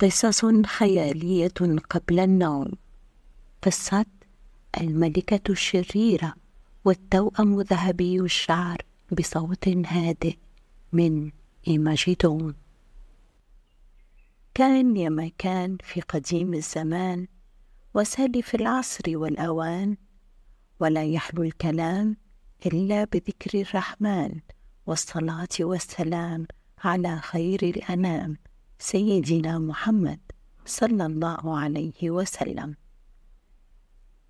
قصص خيالية قبل النوم قصة الملكة الشريرة والتوأم ذهبي الشعر بصوت هادئ من إيماجيدون كان يا ما كان في قديم الزمان وسالف العصر والأوان ولا يحلو الكلام إلا بذكر الرحمن والصلاة والسلام على خير الأنام سيدنا محمد صلى الله عليه وسلم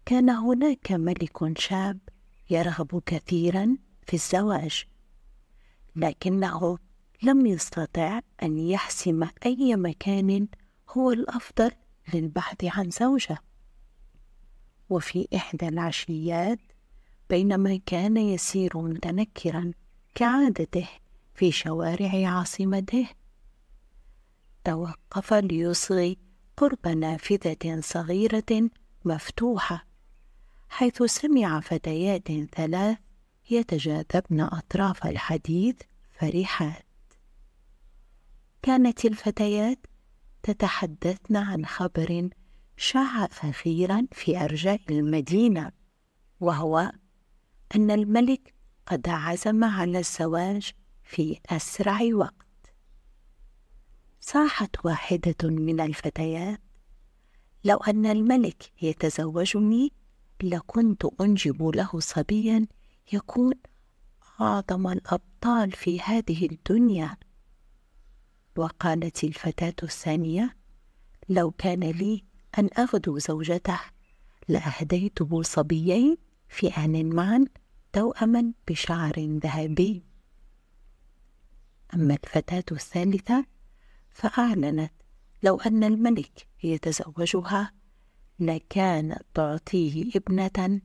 كان هناك ملك شاب يرغب كثيرا في الزواج لكنه لم يستطع ان يحسم اي مكان هو الافضل للبحث عن زوجه وفي احدى العشيات بينما كان يسير متنكرا كعادته في شوارع عاصمته توقف ليصغي قرب نافذة صغيرة مفتوحة حيث سمع فتيات ثلاث يتجاذبن أطراف الحديث فرحات كانت الفتيات تتحدثن عن خبر شاع أخيرا في أرجاء المدينة وهو أن الملك قد عزم على الزواج في أسرع وقت صاحت واحدة من الفتيات لو أن الملك يتزوجني لكنت أنجب له صبيا يكون أعظم الأبطال في هذه الدنيا وقالت الفتاة الثانية لو كان لي أن أغدو زوجته لأهديته صبيين في آن معا توأما بشعر ذهبي أما الفتاة الثالثة فأعلنت لو أن الملك يتزوجها لكانت تعطيه ابنة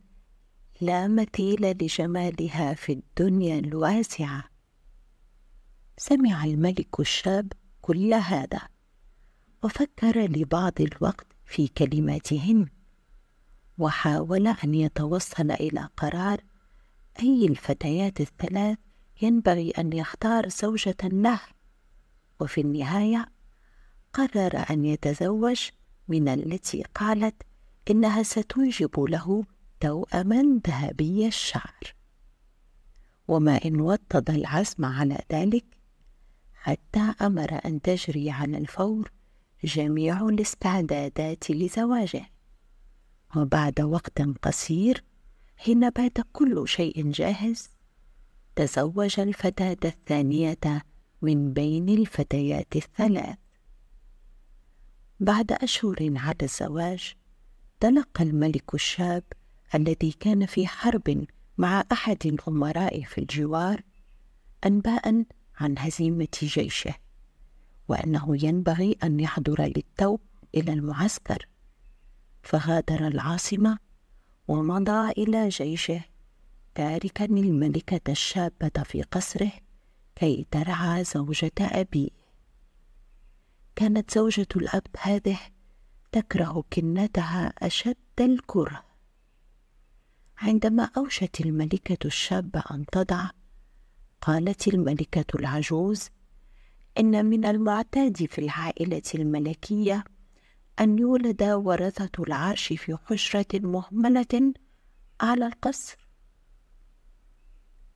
لا مثيل لجمالها في الدنيا الواسعة سمع الملك الشاب كل هذا وفكر لبعض الوقت في كلماتهن وحاول أن يتوصل إلى قرار أي الفتيات الثلاث ينبغي أن يختار زوجة له وفي النهاية قرر أن يتزوج من التي قالت إنها ستنجب له توأما ذهبي الشعر وما إن وطد العزم على ذلك حتى أمر أن تجري على الفور جميع الاستعدادات لزواجه وبعد وقت قصير حين بات كل شيء جاهز تزوج الفتاة الثانية من بين الفتيات الثلاث بعد أشهر على الزواج تلقى الملك الشاب الذي كان في حرب مع أحد الأمراء في الجوار أنباء عن هزيمة جيشه وأنه ينبغي أن يحضر للتو إلى المعسكر فغادر العاصمة ومضى إلى جيشه تاركا الملكة الشابة في قصره كي ترعى زوجة أبيه كانت زوجة الأب هذه تكره كنتها أشد الكره عندما أوشت الملكة الشابة أن تضع قالت الملكة العجوز إن من المعتاد في العائلة الملكية أن يولد ورثة العرش في حجرة مهملة على القصر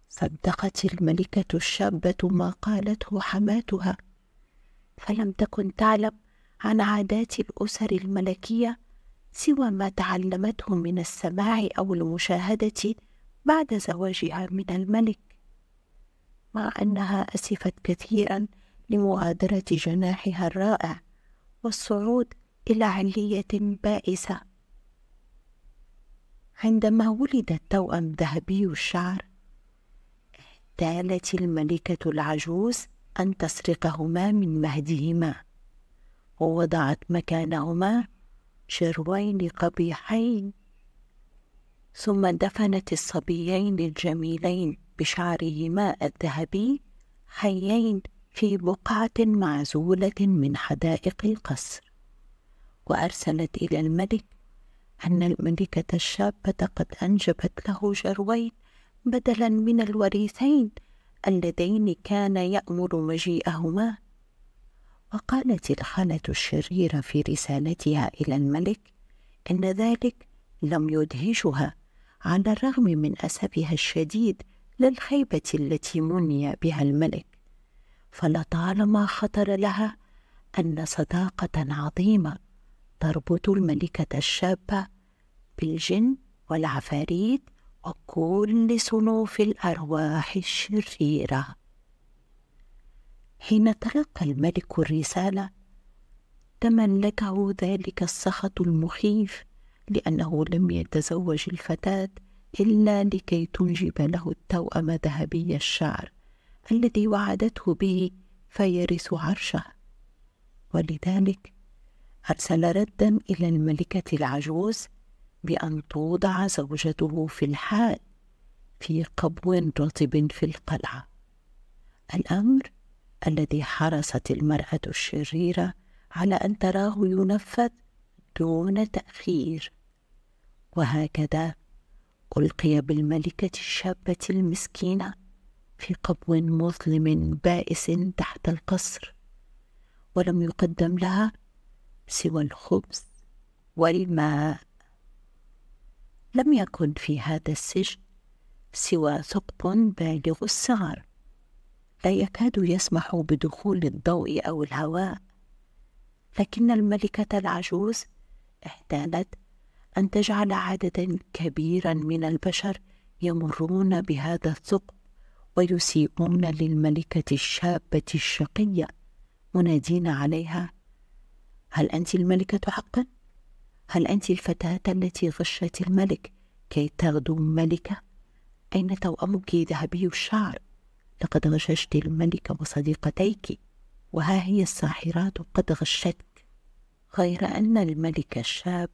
صدقت الملكة الشابة ما قالته حماتها فلم تكن تعلم عن عادات الأسر الملكية سوى ما تعلمته من السماع أو المشاهدة بعد زواجها من الملك مع أنها أسفت كثيرا لمغادرة جناحها الرائع والصعود إلى علية بائسة عندما ولد التوأم ذهبي الشعر ابتعدت الملكة العجوز أن تسرقهما من مهدهما ووضعت مكانهما شروين قبيحين ثم دفنت الصبيين الجميلين بشعرهما الذهبي حيين في بقعة معزولة من حدائق القصر وأرسلت إلى الملك أن الملكة الشابة قد أنجبت له جروين بدلا من الوريثين اللذين كان يأمر مجيئهما وقالت الخالة الشريرة في رسالتها إلى الملك إن ذلك لم يدهشها على الرغم من أسفها الشديد للخيبة التي مني بها الملك فلطالما خطر لها أن صداقة عظيمة تربط الملكة الشابة بالجن والعفاريت وكل صنوف الأرواح الشريرة حين تلقى الملك الرسالة تملكه ذلك السخط المخيف لأنه لم يتزوج الفتاة إلا لكي تنجب له التوأم ذهبي الشعر الذي وعدته به فيرث عرشه ولذلك أرسل ردا إلى الملكة العجوز بأن توضع زوجته في الحال في قبو رطب في القلعة الأمر الذي حرصت المرأة الشريرة على أن تراه ينفذ دون تأخير وهكذا ألقي بالملكة الشابة المسكينة في قبو مظلم بائس تحت القصر ولم يقدم لها سوى الخبز والماء لم يكن في هذا السجن سوى ثقب بالغ الصغر لا يكاد يسمح بدخول الضوء أو الهواء لكن الملكة العجوز احتالت أن تجعل عددا كبيرا من البشر يمرون بهذا الثقب ويسيئون للملكة الشابة الشقية منادين عليها هل أنت الملكة حقا؟ هل أنت الفتاة التي غشت الملك كي تغدو ملكة؟ أين توأمك ذهبي الشعر؟ لقد غششت الملك وصديقتيك وها هي الساحرات قد غشتك غير أن الملك الشاب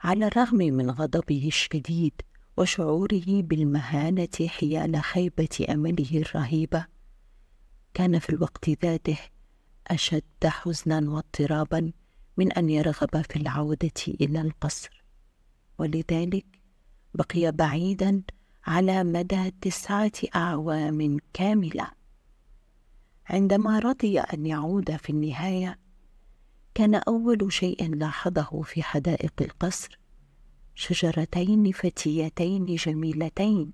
على الرغم من غضبه الشديد وشعوره بالمهانة حيال خيبة أمله الرهيبة كان في الوقت ذاته أشد حزنا واضطرابا من أن يرغب في العودة إلى القصر ولذلك بقي بعيدا على مدى تسعة أعوام كاملة عندما رضي أن يعود في النهاية كان أول شيء لاحظه في حدائق القصر شجرتين فتيتين جميلتين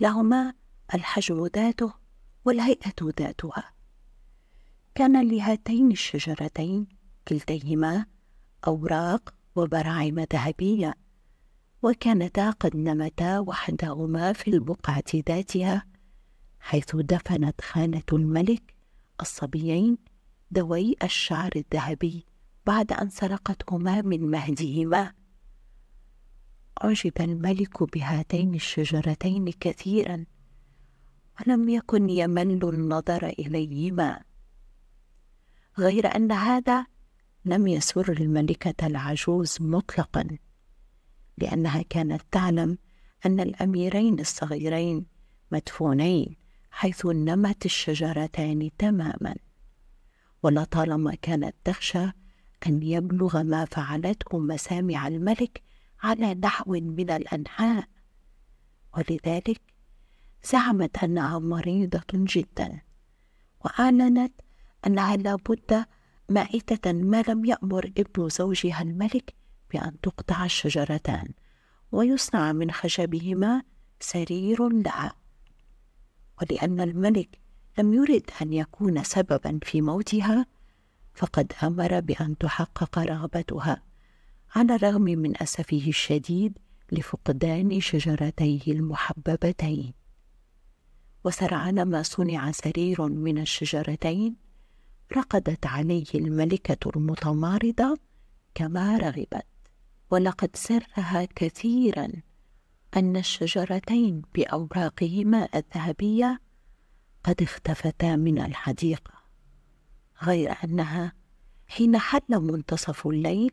لهما الحجم ذاته والهيئة ذاتها كان لهاتين الشجرتين كلتيهما أوراق وبراعم ذهبية وكانتا قد نمتا وحدهما في البقعة ذاتها حيث دفنت خانة الملك الصبيين ذوي الشعر الذهبي بعد أن سرقتهما من مهدهما عجب الملك بهاتين الشجرتين كثيرا ولم يكن يمل النظر إليهما غير أن هذا لم يسر الملكة العجوز مطلقا لأنها كانت تعلم أن الأميرين الصغيرين مدفونين حيث نمت الشجرتان تماما ولطالما كانت تخشى أن يبلغ ما فعلته مسامع الملك على نحو من الأنحاء ولذلك زعمت أنها مريضة جدا وأعلنت أنها لابد مائتة ما لم يأمر ابن زوجها الملك بأن تقطع الشجرتان ويصنع من خشبهما سرير لها ولأن الملك لم يرد أن يكون سببا في موتها فقد أمر بأن تحقق رغبتها على الرغم من أسفه الشديد لفقدان شجرتيه المحببتين وسرعان ما صنع سرير من الشجرتين رقدت عليه الملكة المتمارضة كما رغبت ولقد سرها كثيرا أن الشجرتين بأوراقهما الذهبية قد اختفتا من الحديقة غير أنها حين حل منتصف الليل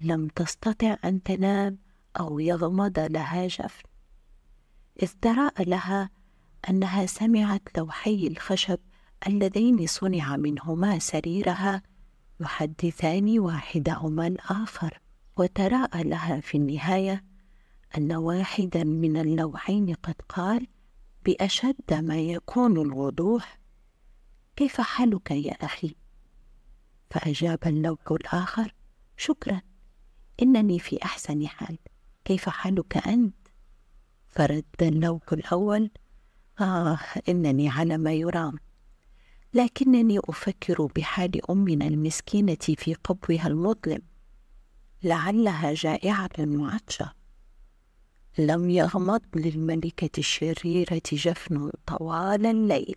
لم تستطع أن تنام أو يضمد لها جفن إذ لها أنها سمعت لوحي الخشب اللذين صنع منهما سريرها يحدثان واحدهما الآخر وتراءى لها في النهاية أن واحدا من اللوحين قد قال بأشد ما يكون الوضوح كيف حالك يا أخي؟ فأجاب اللوح الآخر شكرا إنني في أحسن حال كيف حالك أنت؟ فرد اللوح الأول آه إنني على ما يرام لكنني أفكر بحال أمنا المسكينة في قبوها المظلم لعلها جائعة وعطشة لم يغمض للملكة الشريرة جفن طوال الليل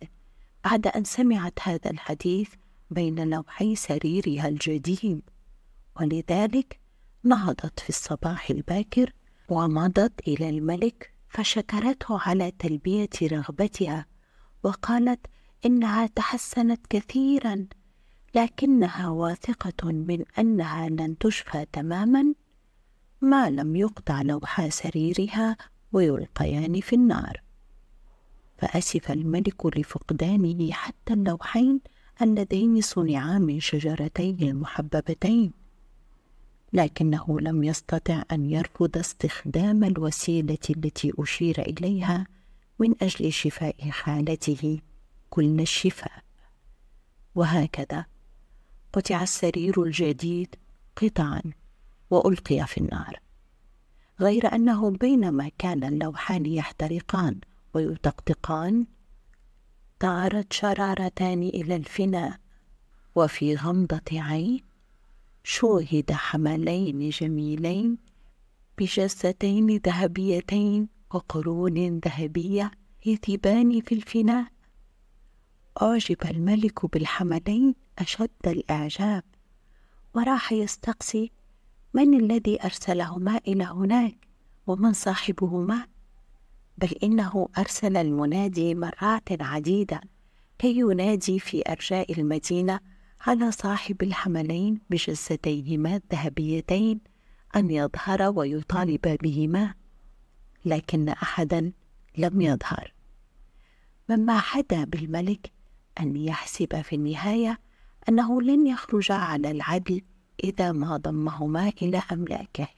بعد أن سمعت هذا الحديث بين لوحي سريرها الجديد ولذلك نهضت في الصباح الباكر ومضت إلى الملك فشكرته على تلبية رغبتها وقالت إنها تحسنت كثيرا لكنها واثقة من أنها لن تشفى تماما ما لم يقطع لوحا سريرها ويلقيان في النار فأسف الملك لفقدانه حتى اللوحين اللذين صنعا من شجرتيه المحببتين لكنه لم يستطع أن يرفض استخدام الوسيلة التي أشير إليها من أجل شفاء حالته كلنا الشفاء وهكذا قطع السرير الجديد قطعا والقي في النار غير انه بينما كان اللوحان يحترقان ويطقطقان طارت شرارتان الى الفناء وفي غمضه عين شوهد حملين جميلين بجستين ذهبيتين وقرون ذهبيه يثبان في الفناء أعجب الملك بالحملين أشد الإعجاب وراح يستقصي من الذي أرسلهما إلى هناك ومن صاحبهما بل إنه أرسل المنادي مرات عديدة كي ينادي في أرجاء المدينة على صاحب الحملين بجسديهما الذهبيتين أن يظهر ويطالب بهما لكن أحدا لم يظهر مما حدا بالملك أن يحسب في النهاية أنه لن يخرج على العدل إذا ما ضمهما إلى أملاكه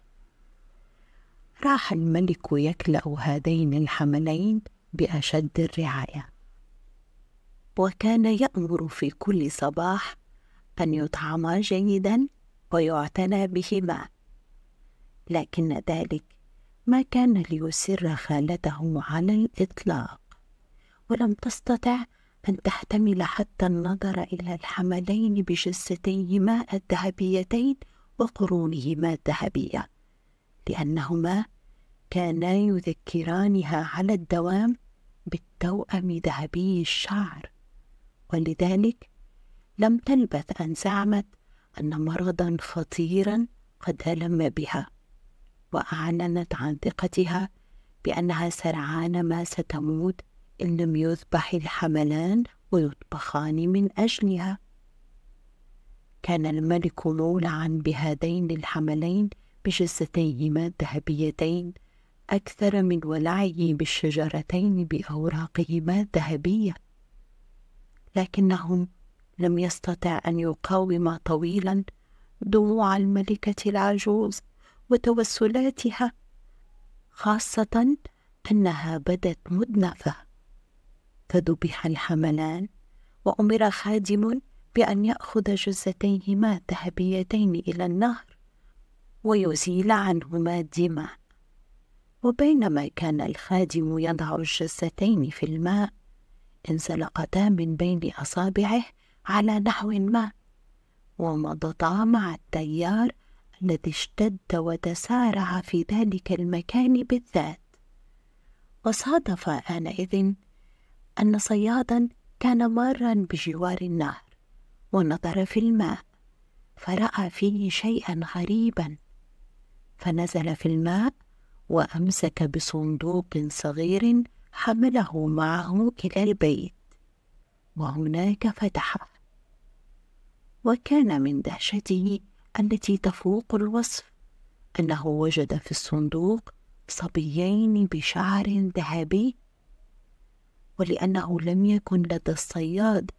راح الملك يكلأ هذين الحملين بأشد الرعاية وكان يأمر في كل صباح أن يطعما جيدا ويعتنى بهما لكن ذلك ما كان ليسر خالته على الإطلاق ولم تستطع أن تحتمل حتى النظر إلى الحملين بجستيهما الذهبيتين وقرونهما الذهبية لأنهما كانا يذكرانها على الدوام بالتوأم ذهبي الشعر ولذلك لم تلبث أن زعمت أن مرضا خطيرا قد ألم بها وأعلنت عن ثقتها بأنها سرعان ما ستموت إن لم يذبح الحملان ويطبخان من أجلها كان الملك مولعا بهذين الحملين بجزتيهما الذهبيتين أكثر من ولعه بالشجرتين بأوراقهما الذهبية لكنهم لم يستطع أن يقاوم طويلا دموع الملكة العجوز وتوسلاتها خاصة أنها بدت مدنفة فذبح الحملان وأمر خادم بأن يأخذ جزتيهما ذهبيتين إلى النهر ويزيل عنهما الدماء وبينما كان الخادم يضع الجزتين في الماء انزلقتا من بين أصابعه على نحو ما ومضتا مع التيار الذي اشتد وتسارع في ذلك المكان بالذات وصادف آنئذ أن صيادا كان مارا بجوار النهر ونظر في الماء فرأى فيه شيئا غريبا فنزل في الماء وأمسك بصندوق صغير حمله معه إلى البيت وهناك فتحه وكان من دهشته التي تفوق الوصف أنه وجد في الصندوق صبيين بشعر ذهبي ولأنه لم يكن لدى الصياد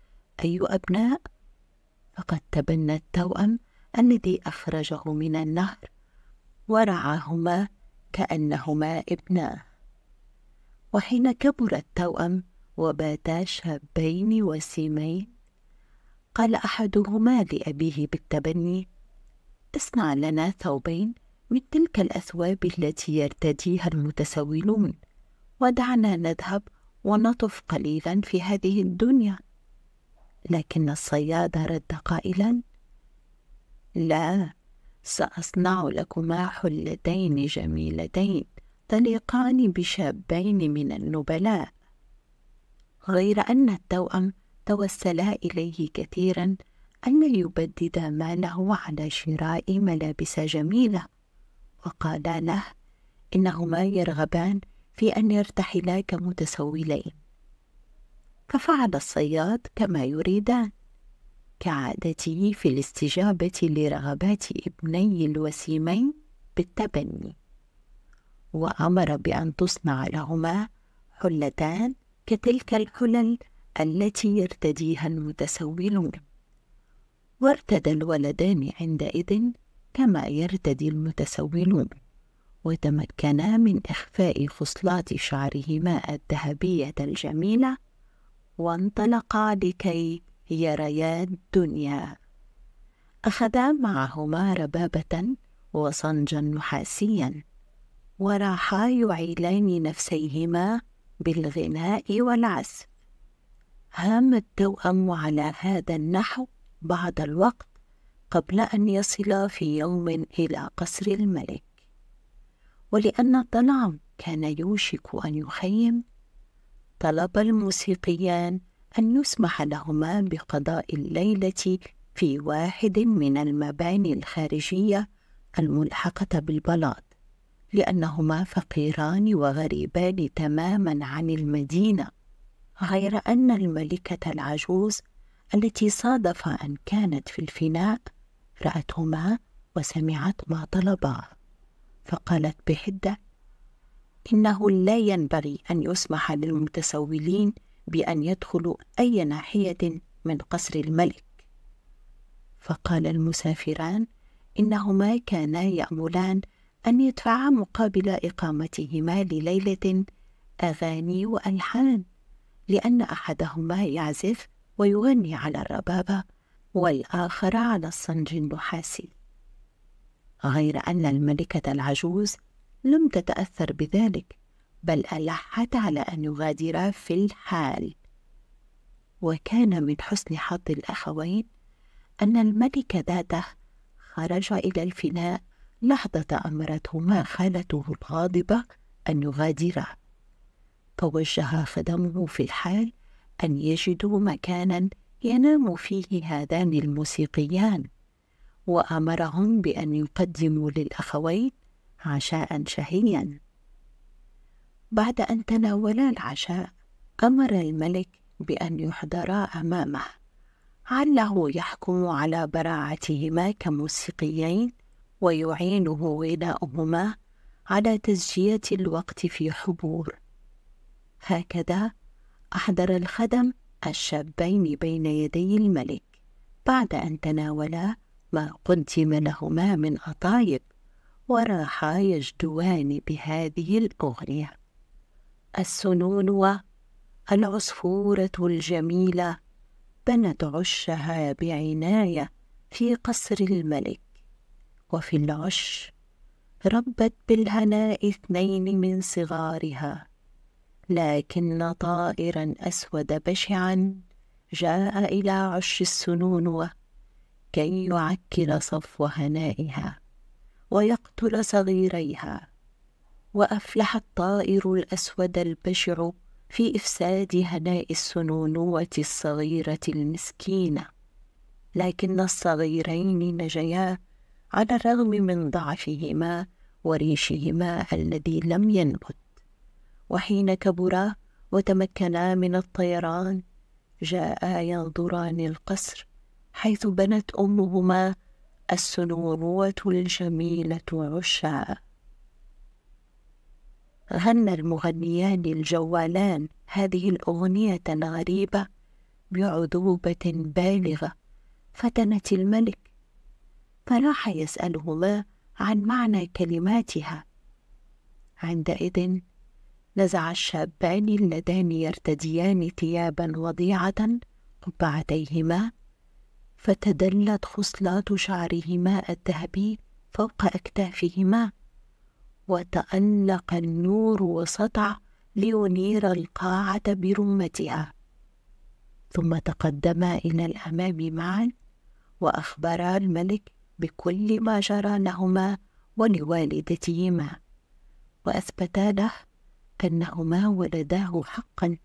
أي أبناء فقد تبنى التوأم الذي أخرجه من النهر ورعاهما كأنهما ابناه وحين كبر التوأم وباتا شابين وسيمين قال أحدهما لأبيه بالتبني اصنع لنا ثوبين من تلك الأثواب التي يرتديها المتسولون ودعنا نذهب ونطف قليلا في هذه الدنيا لكن الصياد رد قائلا لا سأصنع لكما حلتين جميلتين تليقان بشابين من النبلاء غير أن التوأم توسلا إليه كثيرا ان يبدد ماله على شراء ملابس جميلة وقالا له نعم، إنهما يرغبان في أن يرتحلا كمتسولين ففعل الصياد كما يريدان كعادته في الاستجابة لرغبات ابني الوسيمين بالتبني وأمر بأن تصنع لهما حلتان كتلك الحلل التي يرتديها المتسولون وارتدى الولدان عندئذ كما يرتدي المتسولون وتمكنا من إخفاء خصلات شعرهما الذهبية الجميلة وانطلقا لكي يريا الدنيا أخذا معهما ربابة وصنجا نحاسيا وراحا يعيلان نفسيهما بالغناء والعزف هام التوأم على هذا النحو بعض الوقت قبل أن يصل في يوم إلى قصر الملك ولأن الظلام كان يوشك أن يخيم طلب الموسيقيان أن يسمح لهما بقضاء الليلة في واحد من المباني الخارجية الملحقة بالبلاط لأنهما فقيران وغريبان تماما عن المدينة غير أن الملكة العجوز التي صادف أن كانت في الفناء رأتهما وسمعت ما طلباه فقالت بحدة إنه لا ينبغي أن يسمح للمتسولين بأن يدخلوا أي ناحية من قصر الملك فقال المسافران إنهما كانا يأملان أن يدفعا مقابل إقامتهما لليلة أغاني وألحان لأن أحدهما يعزف ويغني على الربابة والآخر على الصنج النحاسي غير أن الملكة العجوز لم تتأثر بذلك بل ألحت على أن يغادر في الحال وكان من حسن حظ الأخوين أن الملك ذاته خرج إلى الفناء لحظة أمرتهما خالته الغاضبة أن يغادرا فوجه خدمه في الحال أن يجدوا مكانا ينام فيه هذان الموسيقيان وأمرهم بأن يقدموا للأخوين عشاء شهيا بعد أن تناولا العشاء أمر الملك بأن يحضرا أمامه عله يحكم على براعتهما كموسيقيين ويعينه غناؤهما على تزجية الوقت في حبور هكذا أحضر الخدم الشابين بين يدي الملك بعد أن تناولا ما قدم لهما من أطايب وراحا يجدوان بهذه الأغنية السنون العصفورة الجميلة بنت عشها بعناية في قصر الملك وفي العش ربت بالهناء اثنين من صغارها لكن طائرا أسود بشعا جاء إلى عش السنونوة كي يعكر صفو هنائها ويقتل صغيريها وأفلح الطائر الأسود البشع في إفساد هناء السنونوة الصغيرة المسكينة لكن الصغيرين نجيا على الرغم من ضعفهما وريشهما الذي لم ينبت وحين كبرا وتمكنا من الطيران جاءا ينظران القصر حيث بنت أمهما السنورة الجميلة عشا غنى المغنيان الجوالان هذه الأغنية الغريبة بعذوبة بالغة فتنت الملك فراح يسألهما عن معنى كلماتها عندئذ نزع الشابان اللذان يرتديان ثيابا وضيعة قبعتيهما فتدلت خصلات شعرهما الذهبي فوق أكتافهما وتألق النور وسطع لينير القاعة برمتها ثم تقدما إلى الأمام معا وأخبرا الملك بكل ما جرى لهما ولوالدتهما وأثبتا له أنهما ولداه حقا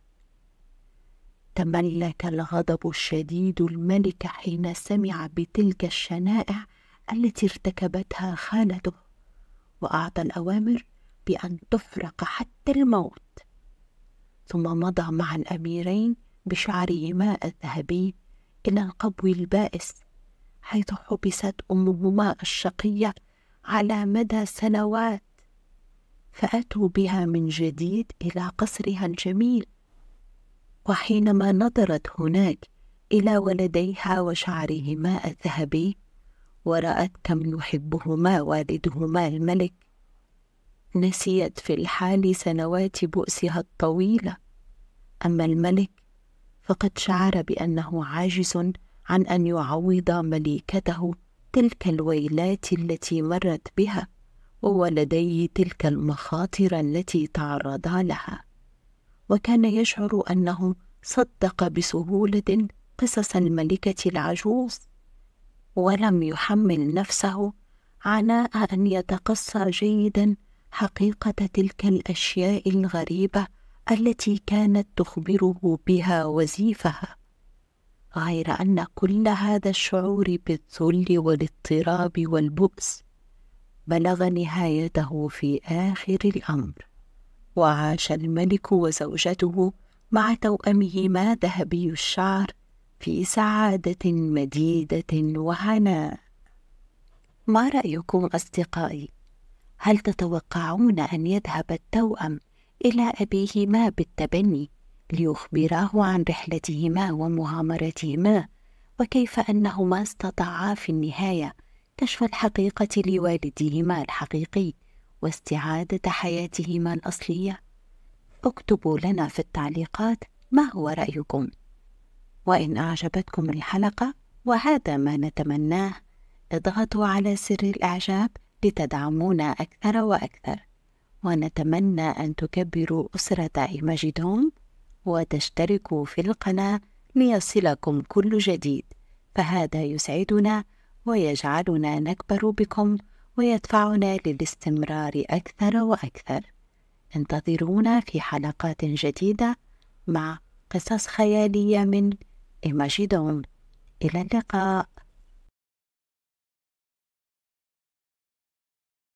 تملك الغضب الشديد الملك حين سمع بتلك الشنائع التي ارتكبتها خالته وأعطى الأوامر بأن تحرق حتى الموت ثم مضى مع الأميرين بشعرهما الذهبي إلى القبو البائس حيث حبست أمهما الشقية على مدى سنوات فأتوا بها من جديد إلى قصرها الجميل وحينما نظرت هناك إلى ولديها وشعرهما الذهبي ورأت كم يحبهما والدهما الملك نسيت في الحال سنوات بؤسها الطويلة أما الملك فقد شعر بأنه عاجز عن أن يعوض مليكته تلك الويلات التي مرت بها وولديه تلك المخاطر التي تعرضا لها وكان يشعر أنه صدق بسهولة قصص الملكة العجوز ولم يحمل نفسه عناء أن يتقصى جيدا حقيقة تلك الأشياء الغريبة التي كانت تخبره بها وزيفها غير أن كل هذا الشعور بالذل والاضطراب والبؤس بلغ نهايته في آخر الأمر وعاش الملك وزوجته مع توأمهما ذهبي الشعر في سعادة مديدة وهناء ما رأيكم أصدقائي؟ هل تتوقعون أن يذهب التوأم إلى أبيهما بالتبني ليخبراه عن رحلتهما ومغامرتهما وكيف أنهما استطاعا في النهاية كشف الحقيقة لوالديهما الحقيقي واستعادة حياتهما الأصلية اكتبوا لنا في التعليقات ما هو رأيكم وإن أعجبتكم الحلقة وهذا ما نتمناه اضغطوا على سر الإعجاب لتدعمونا أكثر وأكثر ونتمنى أن تكبروا أسرة إيماجيدوم وتشتركوا في القناة ليصلكم كل جديد فهذا يسعدنا ويجعلنا نكبر بكم ويدفعنا للاستمرار أكثر وأكثر انتظرونا في حلقات جديدة مع قصص خيالية من إيماجيدون إلى اللقاء